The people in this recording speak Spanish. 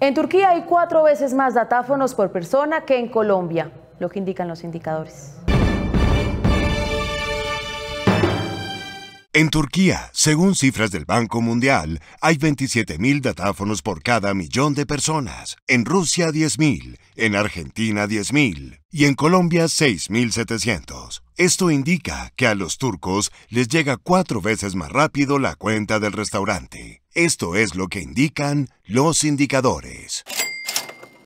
En Turquía hay cuatro veces más datáfonos por persona que en Colombia, lo que indican los indicadores. En Turquía, según cifras del Banco Mundial, hay 27.000 datáfonos por cada millón de personas, en Rusia 10.000, en Argentina 10.000 y en Colombia 6.700. Esto indica que a los turcos les llega cuatro veces más rápido la cuenta del restaurante. Esto es lo que indican los indicadores.